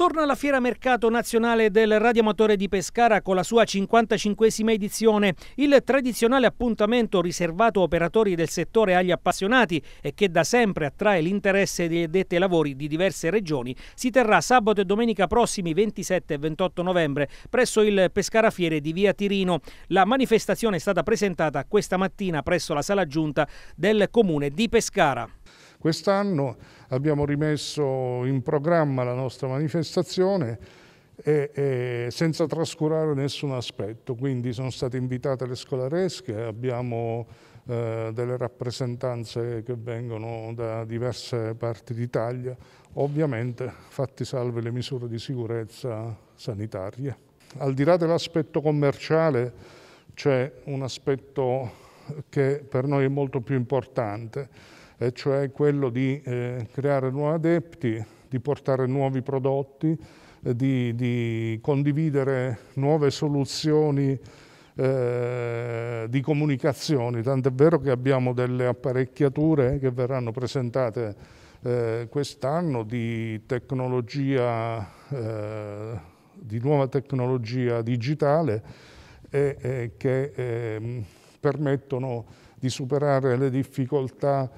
Torna alla Fiera Mercato Nazionale del Radioamatore di Pescara con la sua 55esima edizione, il tradizionale appuntamento riservato a operatori del settore agli appassionati e che da sempre attrae l'interesse dei detti lavori di diverse regioni, si terrà sabato e domenica prossimi 27 e 28 novembre presso il Pescara Fiere di Via Tirino. La manifestazione è stata presentata questa mattina presso la sala giunta del comune di Pescara. Quest'anno abbiamo rimesso in programma la nostra manifestazione e, e senza trascurare nessun aspetto, quindi sono state invitate le scolaresche, abbiamo eh, delle rappresentanze che vengono da diverse parti d'Italia, ovviamente fatti salve le misure di sicurezza sanitarie. Al di là dell'aspetto commerciale c'è un aspetto che per noi è molto più importante, e cioè quello di eh, creare nuovi adepti, di portare nuovi prodotti, eh, di, di, condividere nuove soluzioni eh, di comunicazione, tant'è vero che abbiamo delle apparecchiature che verranno presentate eh, quest'anno di tecnologia, eh, di nuova tecnologia digitale e, che ehm, permettono di superare le difficoltà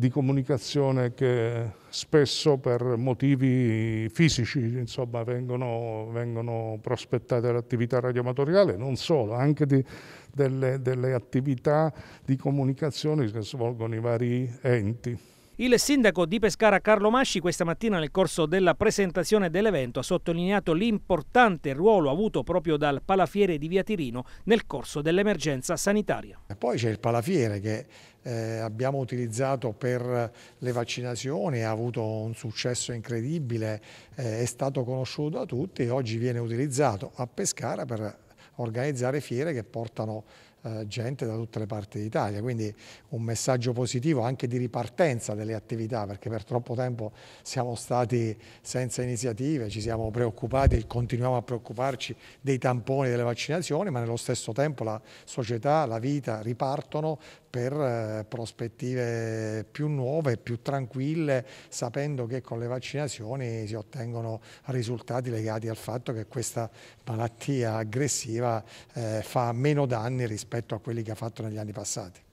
di comunicazione che spesso per motivi fisici insomma, vengono, vengono, prospettate l'attività radioamatoriale, non solo, anche di, delle, delle attività di comunicazione che svolgono i vari enti. Il sindaco di Pescara Carlo Masci questa mattina nel corso della presentazione dell'evento ha sottolineato l'importante ruolo avuto proprio dal palafiere di Via Tirino nel corso dell'emergenza sanitaria. E poi c'è il palafiere che eh, abbiamo utilizzato per le vaccinazioni, ha avuto un successo incredibile, eh, è stato conosciuto da tutti e oggi viene utilizzato a Pescara per organizzare fiere che portano eh, gente da tutte le parti d'Italia, quindi un messaggio positivo anche di ripartenza delle attività, perché per troppo tempo siamo stati senza iniziative, ci siamo preoccupati e continuiamo a preoccuparci dei tamponi delle vaccinazioni, ma nello stesso tempo la società, la vita ripartono per eh, prospettive più nuove, più tranquille, sapendo che con le vaccinazioni si ottengono risultati legati al fatto che questa malattia aggressiva eh, fa meno danni rispetto rispetto a quelli che ha fatto negli anni passati.